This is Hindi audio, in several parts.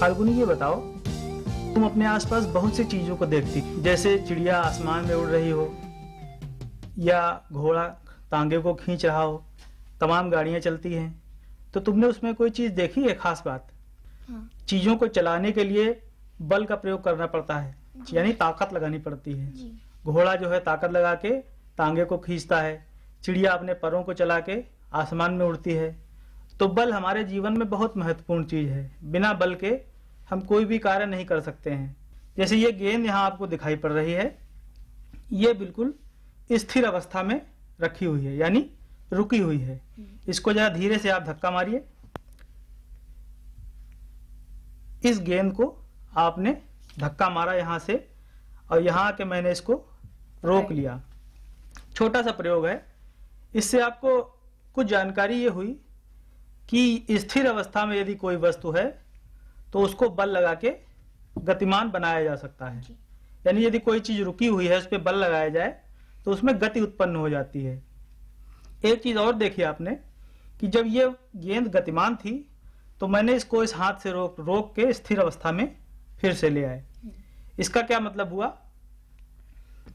फाल्गुनी ये बताओ तुम अपने आसपास बहुत सी चीजों को देखती जैसे चिड़िया आसमान में उड़ रही हो या घोड़ा तांगे को खींच रहा हो तमाम गाड़ियां चलती हैं तो तुमने उसमें कोई चीज देखी है खास बात हाँ। चीजों को चलाने के लिए बल का प्रयोग करना पड़ता है यानी ताकत लगानी पड़ती है घोड़ा जो है ताकत लगा के तांगे को खींचता है चिड़िया अपने परों को चला के आसमान में उड़ती है तो बल हमारे जीवन में बहुत महत्वपूर्ण चीज है बिना बल के हम कोई भी कार्य नहीं कर सकते हैं जैसे ये गेंद यहाँ आपको दिखाई पड़ रही है ये बिल्कुल स्थिर अवस्था में रखी हुई है यानी रुकी हुई है इसको जरा धीरे से आप धक्का मारिए इस गेंद को आपने धक्का मारा यहाँ से और यहाँ के मैंने इसको रोक लिया छोटा सा प्रयोग है इससे आपको कुछ जानकारी ये हुई कि स्थिर अवस्था में यदि कोई वस्तु है तो उसको बल लगा के गतिमान बनाया जा सकता है यानी यदि कोई चीज रुकी हुई है उस पर बल लगाया जाए तो उसमें गति उत्पन्न हो जाती है एक चीज और देखी आपने कि जब ये गेंद गतिमान थी तो मैंने इसको इस हाथ से रोक रोक के स्थिर अवस्था में फिर से ले आए इसका क्या मतलब हुआ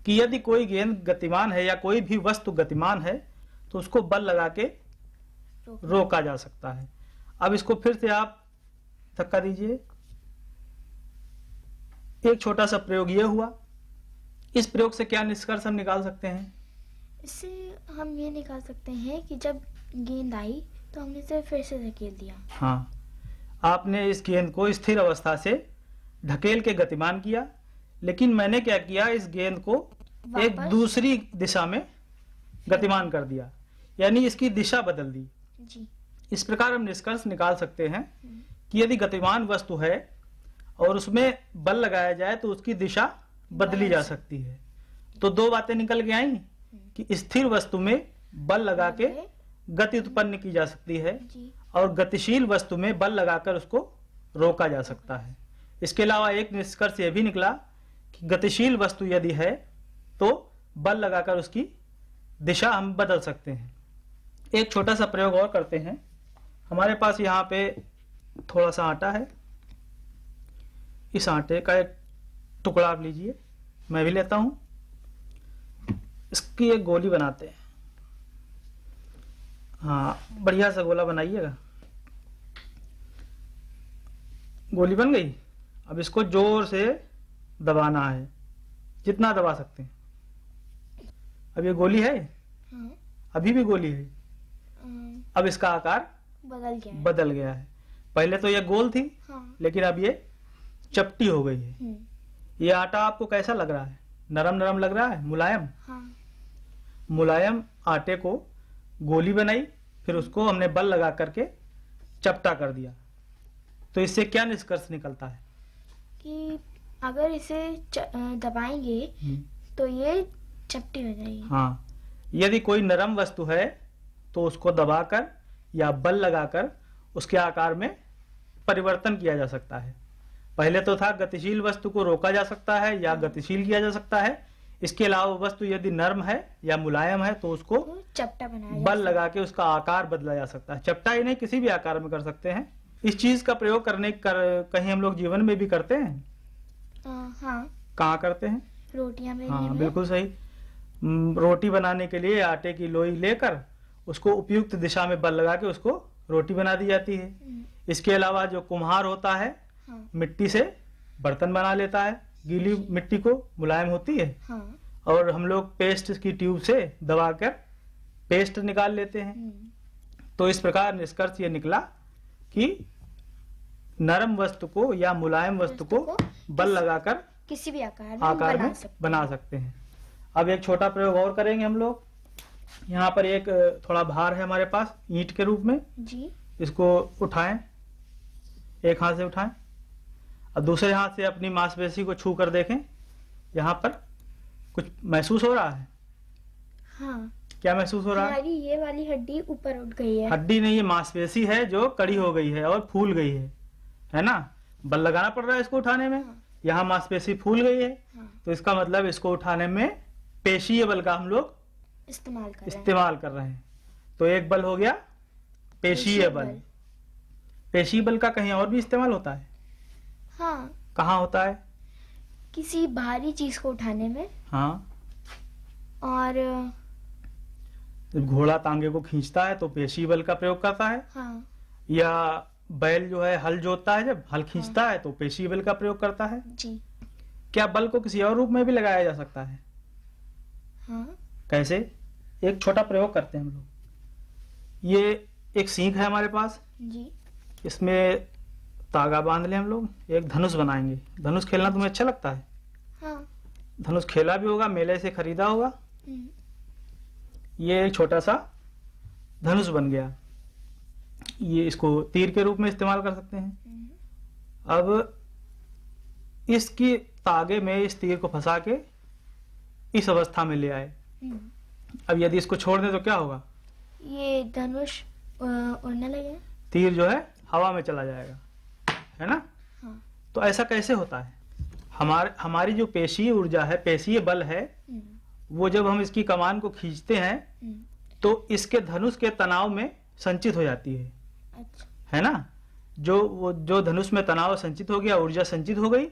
कि यदि कोई गेंद गतिमान है या कोई भी वस्तु गतिमान है तो उसको बल लगा के रोका जा सकता है अब इसको फिर से आप धक्का दीजिए एक छोटा सा प्रयोग यह हुआ इस प्रयोग से क्या निष्कर्ष हम निकाल सकते हैं इससे हम ये निकाल सकते हैं कि जब गेंद आई तो हमने इसे फिर से धकेल दिया हाँ आपने इस गेंद को स्थिर अवस्था से ढकेल के गतिमान किया लेकिन मैंने क्या किया इस गेंद को एक दूसरी दिशा में गतिमान कर दिया यानी इसकी दिशा बदल दी जी इस प्रकार हम निष्कर्ष निकाल सकते हैं कि यदि गतिमान वस्तु है और उसमें बल लगाया जाए तो उसकी दिशा बदली जा सकती है तो दो बातें निकल के आई कि स्थिर वस्तु में बल लगा के गति उत्पन्न की जा सकती है और गतिशील वस्तु में बल लगाकर उसको रोका जा सकता है इसके अलावा एक निष्कर्ष यह भी निकला कि गतिशील वस्तु यदि है तो बल लगाकर उसकी दिशा हम बदल सकते हैं एक छोटा सा प्रयोग और करते हैं हमारे पास यहाँ पे थोड़ा सा आटा है इस आटे का एक टुकड़ा आप लीजिए मैं भी लेता हूँ इसकी एक गोली बनाते हैं हाँ बढ़िया सा गोला बनाइएगा गोली बन गई अब इसको जोर से दबाना है जितना दबा सकते हैं अब ये गोली है हाँ। अभी भी गोली है अब इसका आकार बदल गया है। बदल गया है पहले तो यह गोल थी हाँ। लेकिन अब ये चपटी हो गई है हम्म। ये आटा आपको कैसा लग रहा है नरम नरम लग रहा है मुलायम हाँ। मुलायम आटे को गोली बनाई फिर उसको हमने बल लगा करके चपटा कर दिया तो इससे क्या निष्कर्ष निकलता है कि अगर इसे दबाएंगे हम्म। तो ये चपटी हो जाएगी हाँ यदि कोई नरम वस्तु है तो उसको दबाकर या बल लगाकर उसके आकार में परिवर्तन किया जा सकता है पहले तो था गतिशील वस्तु को रोका जा सकता है या गतिशील किया जा सकता है इसके अलावा वस्तु यदि नर्म है या मुलायम है तो उसको चपटा बनाया बल लगा के उसका आकार बदला जा सकता है चपटा ही नहीं किसी भी आकार में कर सकते हैं इस चीज का प्रयोग करने कर कहीं हम लोग जीवन में भी करते हैं हाँ। कहाँ करते हैं रोटियां हाँ बिल्कुल सही रोटी बनाने के लिए आटे की लोई लेकर उसको उपयुक्त दिशा में बल लगा के उसको रोटी बना दी जाती है हम्म। इसके अलावा जो कुम्हार होता है हाँ। मिट्टी से बर्तन बना लेता है गीली मिट्टी को मुलायम होती है हाँ। और हम लोग पेस्ट की ट्यूब से दबा कर पेस्ट निकाल लेते हैं हम्म। तो इस प्रकार निष्कर्ष ये निकला कि नरम वस्तु को या मुलायम वस्तु को, बल लगाकर किसी भी आकार में आकार में बना सकते हैं अब एक छोटा प्रयोग और करेंगे हम लोग यहाँ पर एक थोड़ा भार है हमारे पास ईंट के रूप में जी इसको उठाएं एक हाथ से उठाएं और दूसरे हाथ से अपनी मांसपेशी को छू कर देखें यहाँ पर कुछ महसूस हो रहा है हाँ क्या महसूस हो रहा है ये वाली हड्डी ऊपर उठ गई है हड्डी नहीं ये मांसपेशी है जो कड़ी हो गई है और फूल गई है है ना बल लगाना पड़ रहा है इसको उठाने में हाँ। यहाँ मांसपेशी फूल गई है हाँ। तो इसका मतलब इसको उठाने में पेशी बल का हम लोग इस्तेमाल कर इस्तेमाल कर रहे हैं तो एक बल हो गया पेशीय बल पेशी बल का कहीं और भी इस्तेमाल होता है हाँ कहाँ होता है किसी भारी चीज को उठाने में हाँ और जब घोड़ा तांगे को खींचता है तो पेशी बल का प्रयोग करता है हाँ। या बैल जो है हल जोतता है जब हल हाँ। खींचता हाँ। है तो पेशी बल का प्रयोग करता है जी क्या बल को किसी और रूप में भी लगाया जा सकता है हाँ कैसे एक छोटा प्रयोग करते हैं हम लोग ये एक सीख है हमारे पास जी इसमें तागा बांध ले हम लोग एक धनुष बनाएंगे धनुष खेलना तुम्हें अच्छा लगता है हाँ। धनुष खेला भी होगा मेले से खरीदा होगा हम्म। ये एक छोटा सा धनुष बन गया ये इसको तीर के रूप में इस्तेमाल कर सकते हैं हम्म। अब इसकी तागे में इस तीर को फंसा के इस अवस्था में ले आए हम्म। अब यदि इसको छोड़ दे तो क्या होगा ये धनुष उड़ने लगे तीर जो है हवा में चला जाएगा है ना हाँ। तो ऐसा कैसे होता है हमारे हमारी जो पेशीय ऊर्जा है पेशीय बल है हम्म। वो जब हम इसकी कमान को खींचते हैं हम्म। तो इसके धनुष के तनाव में संचित हो जाती है अच्छा। है ना जो वो जो धनुष में तनाव संचित हो गया ऊर्जा संचित हो गई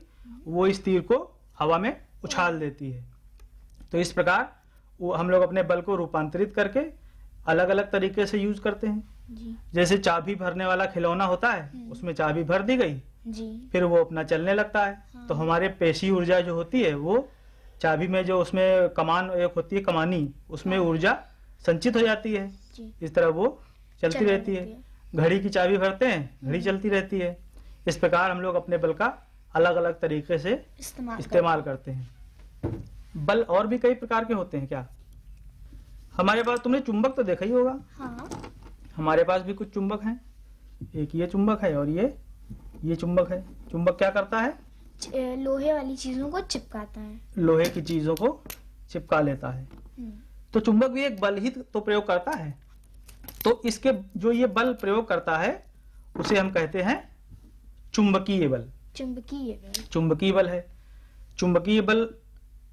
वो इस तीर को हवा में उछाल हाँ। देती है तो इस प्रकार वो हम लोग अपने बल को रूपांतरित करके अलग अलग तरीके से यूज करते हैं जी। जैसे चाबी भरने वाला खिलौना होता है हम्म। उसमें चाबी भर दी गई जी। फिर वो अपना चलने लगता है हाँ। तो हमारे पेशी ऊर्जा जो होती है वो चाबी में जो उसमें कमान एक होती है कमानी उसमें हाँ। ऊर्जा संचित हो जाती है इस तरह वो चलती रहती है घड़ी की चाबी भरते हैं घड़ी हम्म। चलती रहती है इस प्रकार हम लोग अपने बल का अलग अलग तरीके से इस्तेमाल करते हैं बल और भी कई प्रकार के होते हैं क्या हमारे पास तुमने चुंबक तो देखा ही होगा हाँ। हमारे पास भी कुछ चुंबक हैं एक ये चुंबक है और ये ये चुंबक है चुंबक क्या करता है लोहे वाली चीजों को चिपकाता है लोहे की चीजों को चिपका लेता है हम्म। तो चुंबक भी एक बल ही तो प्रयोग करता है तो इसके जो ये बल प्रयोग करता है उसे हम कहते हैं चुंबकीय बल चुंबकीय बल चुंबकीय बल है चुंबकीय बल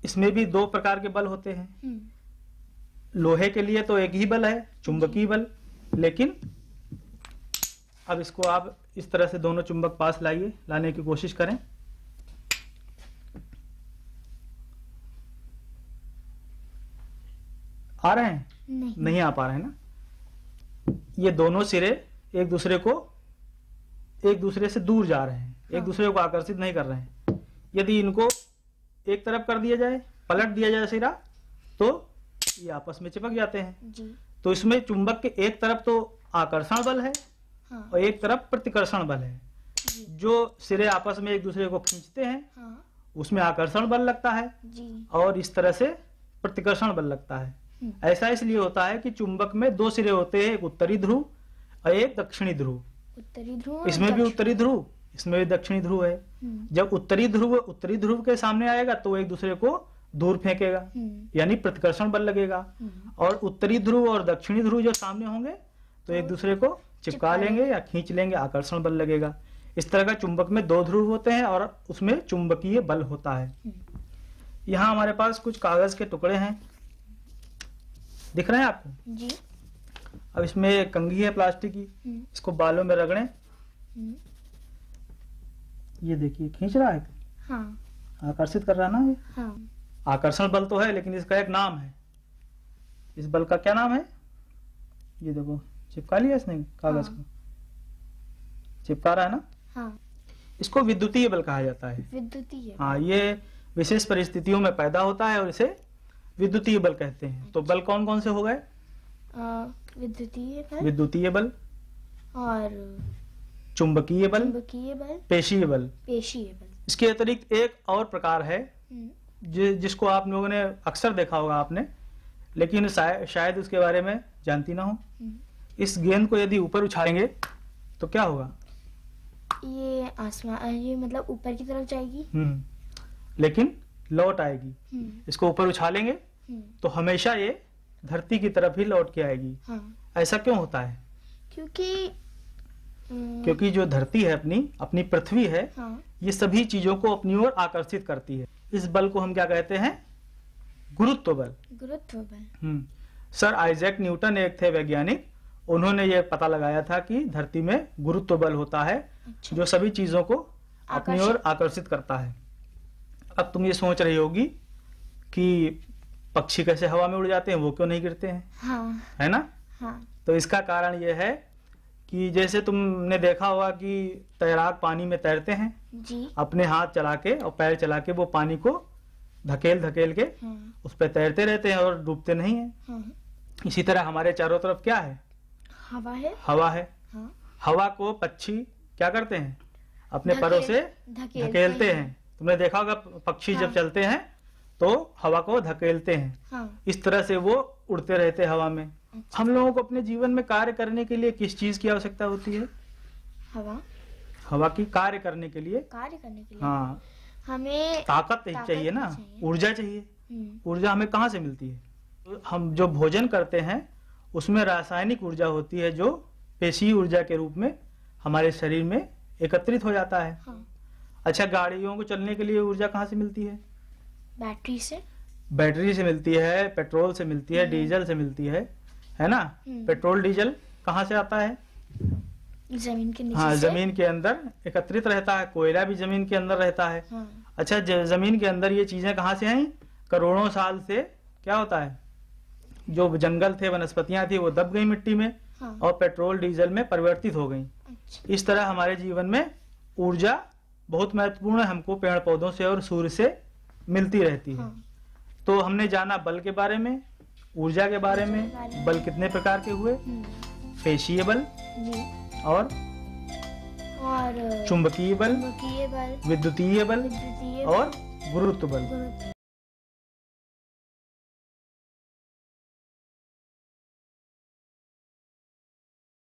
इसमें भी दो प्रकार के बल होते हैं हम्म। लोहे के लिए तो एक ही बल है चुंबकीय बल लेकिन अब इसको आप इस तरह से दोनों चुंबक पास लाइए लाने की कोशिश करें आ रहे हैं नहीं, नहीं आ पा रहे हैं ना ये दोनों सिरे एक दूसरे को एक दूसरे से दूर जा रहे हैं एक हाँ। दूसरे को आकर्षित नहीं कर रहे हैं यदि इनको एक तरफ कर दिया जाए पलट दिया जाए सिरा तो ये आपस में चिपक जाते हैं जी। तो इसमें चुंबक के एक तरफ तो आकर्षण बल है हाँ। और एक तरफ प्रतिकर्षण बल है जो सिरे आपस में एक दूसरे को खींचते हैं हाँ। उसमें आकर्षण बल लगता है जी। और इस तरह से प्रतिकर्षण बल लगता है हम्म। ऐसा इसलिए होता है कि चुंबक में दो सिरे होते हैं एक उत्तरी ध्रुव और एक दक्षिणी ध्रुव उत्तरी ध्रुव इसमें भी उत्तरी ध्रुव इसमें भी दक्षिणी ध्रुव है हम्म। जब उत्तरी ध्रुव उत्तरी ध्रुव के सामने आएगा तो एक दूसरे को दूर फेंकेगा हम्म। यानी प्रतिकर्षण बल लगेगा हम्म। और उत्तरी ध्रुव और दक्षिणी ध्रुव जब सामने होंगे तो एक हाँ। दूसरे को चिपका लेंगे या खींच लेंगे आकर्षण बल लगेगा इस तरह का चुंबक में दो ध्रुव होते हैं और उसमें चुंबकीय बल होता है यहाँ हमारे पास कुछ कागज के टुकड़े हैं दिख रहे हैं आपको जी अब इसमें कंघी है प्लास्टिक की इसको बालों में रगड़े ये देखिए खींच रहा है हाँ। आकर्षित कर रहा ना ये हाँ। आकर्षण बल तो है लेकिन इसका एक नाम है इस बल का क्या नाम है ये देखो चिपका लिया इसने कागज हाँ। को चिपका रहा है ना हाँ। इसको विद्युतीय बल कहा जाता है विद्युतीय हाँ ये विशेष परिस्थितियों में पैदा होता है और इसे विद्युतीय बल कहते हैं तो बल कौन कौन से हो गए विद्युतीय बल विद्युतीय बल और चुंबकीय बल चुंबकीय बल पेशीय बल पेशीय बल इसके अतिरिक्त एक और प्रकार है हम्म। जि, जिसको आप लोगों ने अक्सर देखा होगा आपने लेकिन शाय, शायद उसके बारे में जानती ना हो हम्म। इस गेंद को यदि ऊपर उछालेंगे तो क्या होगा ये आसमान ये मतलब ऊपर की तरफ जाएगी हम्म। लेकिन लौट आएगी इसको ऊपर उछालेंगे तो हमेशा ये धरती की तरफ ही लौट के आएगी हाँ। ऐसा क्यों होता है क्योंकि हम्म। क्योंकि जो धरती है अपनी अपनी पृथ्वी है हाँ। ये सभी चीजों को अपनी ओर आकर्षित करती है इस बल को हम क्या कहते हैं गुरुत्व बल गुरुत्व बल हम्म। सर आइजैक न्यूटन एक थे वैज्ञानिक उन्होंने ये पता लगाया था कि धरती में गुरुत्व बल होता है अच्छा। जो सभी चीजों को अपनी ओर आकर्षित करता है अब तुम ये सोच रही होगी कि पक्षी कैसे हवा में उड़ जाते हैं वो क्यों नहीं गिरते हैं हाँ। है ना हाँ। तो इसका कारण यह है कि जैसे तुमने देखा होगा कि तैराक पानी में तैरते हैं जी अपने हाथ चला के और पैर चला के वो पानी को धकेल धकेल के हम्म। उस पर तैरते रहते हैं और डूबते नहीं है हम्म। इसी तरह हमारे चारों तरफ क्या है हवा है हवा है हाँ। हवा को पक्षी क्या करते हैं अपने परों से धकेलते हैं तुमने देखा होगा पक्षी जब हाँ। चलते हैं तो हवा को धकेलते हैं हाँ। इस तरह से वो उड़ते रहते हवा में अच्छा। हम लोगों को अपने जीवन में कार्य करने के लिए किस चीज की आवश्यकता होती है हवा हवा की कार्य करने के लिए कार्य करने के लिए हाँ हमें ताकत, ताकत चाहिए ना ऊर्जा चाहिए हम्म। ऊर्जा हमें कहाँ से मिलती है हम जो भोजन करते हैं उसमें रासायनिक ऊर्जा होती है जो पेशी ऊर्जा के रूप में हमारे शरीर में एकत्रित हो जाता है हाँ। अच्छा गाड़ियों को चलने के लिए ऊर्जा कहाँ से मिलती है बैटरी से बैटरी से मिलती है पेट्रोल से मिलती है हम्म। डीजल से मिलती है है ना हम्म। पेट्रोल डीजल कहाँ से आता है जमीन के नीचे हाँ जमीन के अंदर एकत्रित रहता है कोयला भी जमीन के अंदर रहता है हाँ। अच्छा जमीन के अंदर ये चीजें कहाँ से आई करोड़ों साल से क्या होता है जो जंगल थे वनस्पतियां थी वो दब गई मिट्टी में हाँ। और पेट्रोल डीजल में परिवर्तित हो गई अच्छा। इस तरह हमारे जीवन में ऊर्जा बहुत महत्वपूर्ण है हमको पेड़ पौधों से और सूर्य से मिलती रहती है हाँ। तो हमने जाना बल के बारे में ऊर्जा के बारे में बल कितने प्रकार के हुए हम्म। पेशीय बल और और चुंबकीय बल, बल विद्युतीय बल और गुरुत्व बल